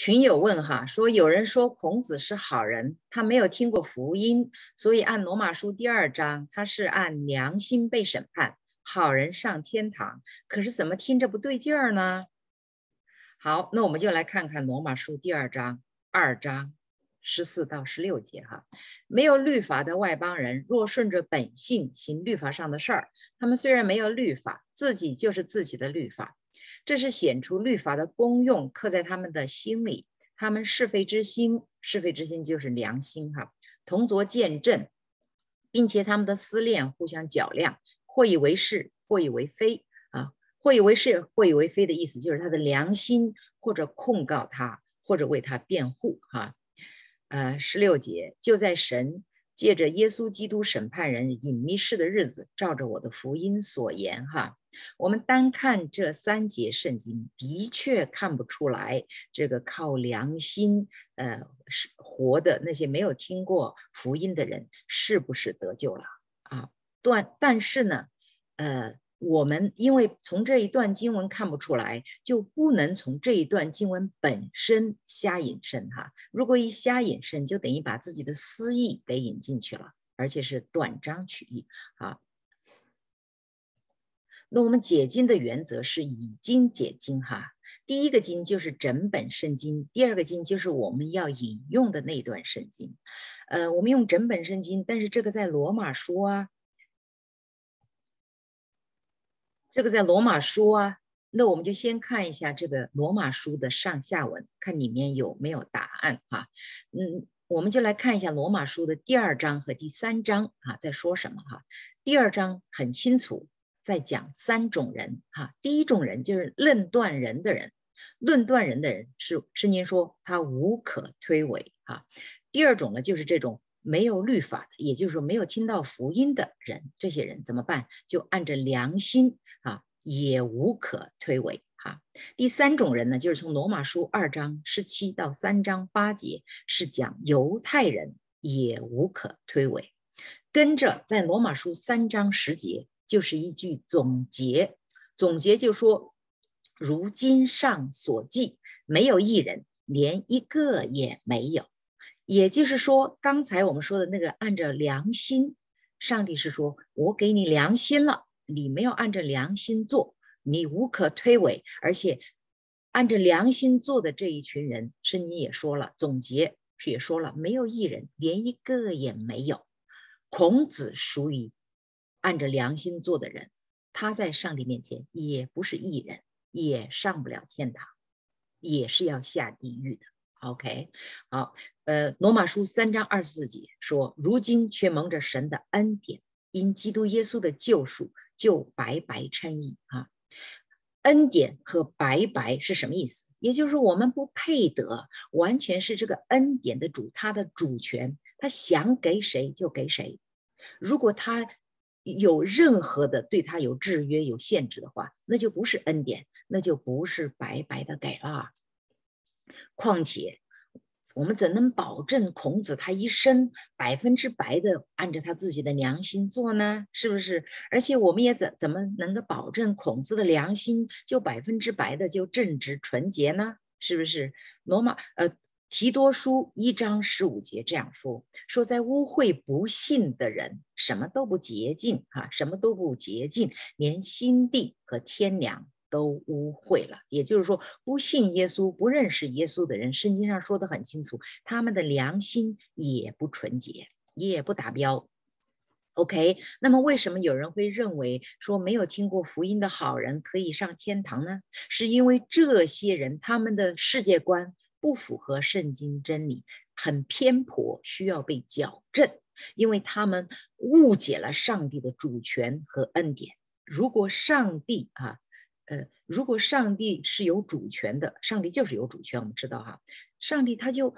群友问哈，说有人说孔子是好人，他没有听过福音，所以按罗马书第二章，他是按良心被审判，好人上天堂。可是怎么听着不对劲儿呢？好，那我们就来看看罗马书第二章二章十四到十六节哈，没有律法的外邦人，若顺着本性行律法上的事儿，他们虽然没有律法，自己就是自己的律法。这是显出律法的功用，刻在他们的心里。他们是非之心，是非之心就是良心哈。同作见证，并且他们的思恋互相较量，或以为是，或以为非啊。或以为是，或以为非的意思就是他的良心，或者控告他，或者为他辩护哈。呃，十六节就在神。借着耶稣基督审判人隐秘式的日子，照着我的福音所言，哈，我们单看这三节圣经，的确看不出来，这个靠良心，呃，是活的那些没有听过福音的人，是不是得救了啊？断，但是呢，呃。我们因为从这一段经文看不出来，就不能从这一段经文本身瞎引申哈。如果一瞎引申，就等于把自己的私意给引进去了，而且是断章取义啊。那我们解经的原则是以经解经哈。第一个经就是整本圣经，第二个经就是我们要引用的那段圣经。呃，我们用整本圣经，但是这个在罗马书啊。这个在罗马书啊，那我们就先看一下这个罗马书的上下文，看里面有没有答案哈。嗯，我们就来看一下罗马书的第二章和第三章啊，在说什么哈。第二章很清楚，在讲三种人哈。第一种人就是论断人的人，论断人的人是圣经说他无可推诿哈。第二种呢，就是这种。没有律法的，也就是说没有听到福音的人，这些人怎么办？就按着良心啊，也无可推诿哈。第三种人呢，就是从罗马书二章十七到三章八节是讲犹太人，也无可推诿。跟着在罗马书三章十节就是一句总结，总结就说：如今上所记，没有一人，连一个也没有。也就是说，刚才我们说的那个，按照良心，上帝是说我给你良心了，你没有按照良心做，你无可推诿。而且，按着良心做的这一群人，圣经也说了，总结也说了，没有一人，连一个也没有。孔子属于按着良心做的人，他在上帝面前也不是一人，也上不了天堂，也是要下地狱的。OK，好，呃，罗马书三章二十四节说：“如今却蒙着神的恩典，因基督耶稣的救赎，就白白称义。”啊，恩典和白白是什么意思？也就是我们不配得，完全是这个恩典的主，他的主权，他想给谁就给谁。如果他有任何的对他有制约、有限制的话，那就不是恩典，那就不是白白的给了。况且，我们怎能保证孔子他一生百分之百的按照他自己的良心做呢？是不是？而且，我们也怎怎么能够保证孔子的良心就百分之百的就正直纯洁呢？是不是？罗马，呃，提多书一章十五节这样说：说在污秽不信的人，什么都不洁净啊，什么都不洁净，连心地和天良。都污秽了，也就是说，不信耶稣、不认识耶稣的人，圣经上说的很清楚，他们的良心也不纯洁，也不达标。OK，那么为什么有人会认为说没有听过福音的好人可以上天堂呢？是因为这些人他们的世界观不符合圣经真理，很偏颇，需要被矫正，因为他们误解了上帝的主权和恩典。如果上帝啊。呃，如果上帝是有主权的，上帝就是有主权。我们知道哈，上帝他就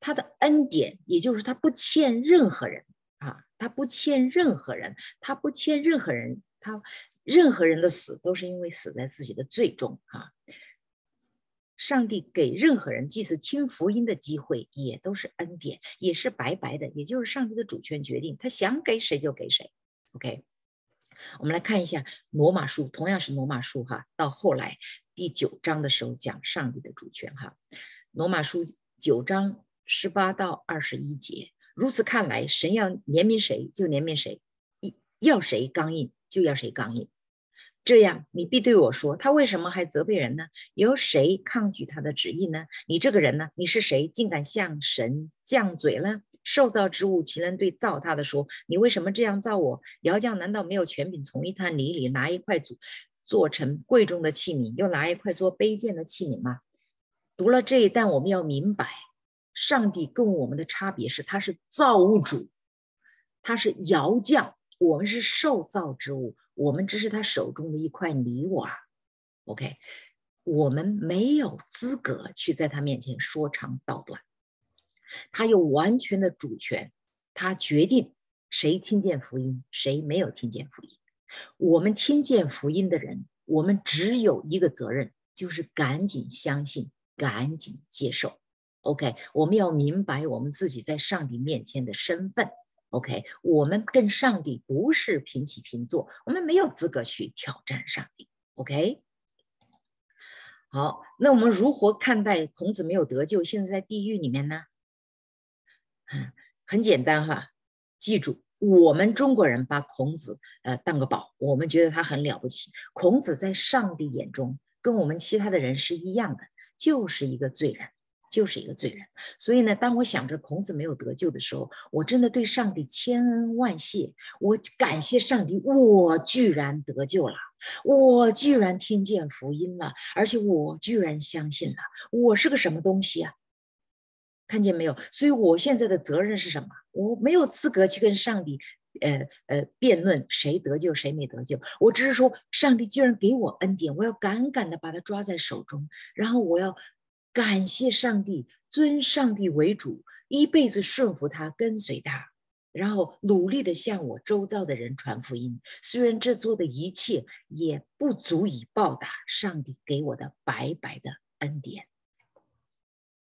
他的恩典，也就是他不欠任何人啊，他不欠任何人，他不欠任何人，他任何人的死都是因为死在自己的罪中啊。上帝给任何人，即使听福音的机会，也都是恩典，也是白白的，也就是上帝的主权决定，他想给谁就给谁。OK。我们来看一下《罗马书》，同样是《罗马书》哈。到后来第九章的时候讲上帝的主权哈，《罗马书》九章十八到二十一节。如此看来，神要怜悯谁就怜悯谁，要谁刚硬就要谁刚硬。这样你必对我说：“他为什么还责备人呢？有谁抗拒他的旨意呢？你这个人呢？你是谁？竟敢向神犟嘴了？”受造之物岂能对造他的说：“你为什么这样造我？”窑匠难道没有权柄从一滩泥里拿一块组做成贵重的器皿，又拿一块做卑贱的器皿吗？读了这一段，我们要明白，上帝跟我们的差别是，他是造物主，他是窑匠，我们是受造之物，我们只是他手中的一块泥瓦。OK，我们没有资格去在他面前说长道短。他有完全的主权，他决定谁听见福音，谁没有听见福音。我们听见福音的人，我们只有一个责任，就是赶紧相信，赶紧接受。OK，我们要明白我们自己在上帝面前的身份。OK，我们跟上帝不是平起平坐，我们没有资格去挑战上帝。OK，好，那我们如何看待孔子没有得救，现在在地狱里面呢？嗯，很简单哈，记住，我们中国人把孔子呃当个宝，我们觉得他很了不起。孔子在上帝眼中跟我们其他的人是一样的，就是一个罪人，就是一个罪人。所以呢，当我想着孔子没有得救的时候，我真的对上帝千恩万谢，我感谢上帝，我居然得救了，我居然听见福音了，而且我居然相信了，我是个什么东西啊？看见没有？所以我现在的责任是什么？我没有资格去跟上帝，呃呃，辩论谁得救谁没得救。我只是说，上帝居然给我恩典，我要敢敢的把它抓在手中，然后我要感谢上帝，尊上帝为主，一辈子顺服他，跟随他，然后努力的向我周遭的人传福音。虽然这做的一切也不足以报答上帝给我的白白的恩典。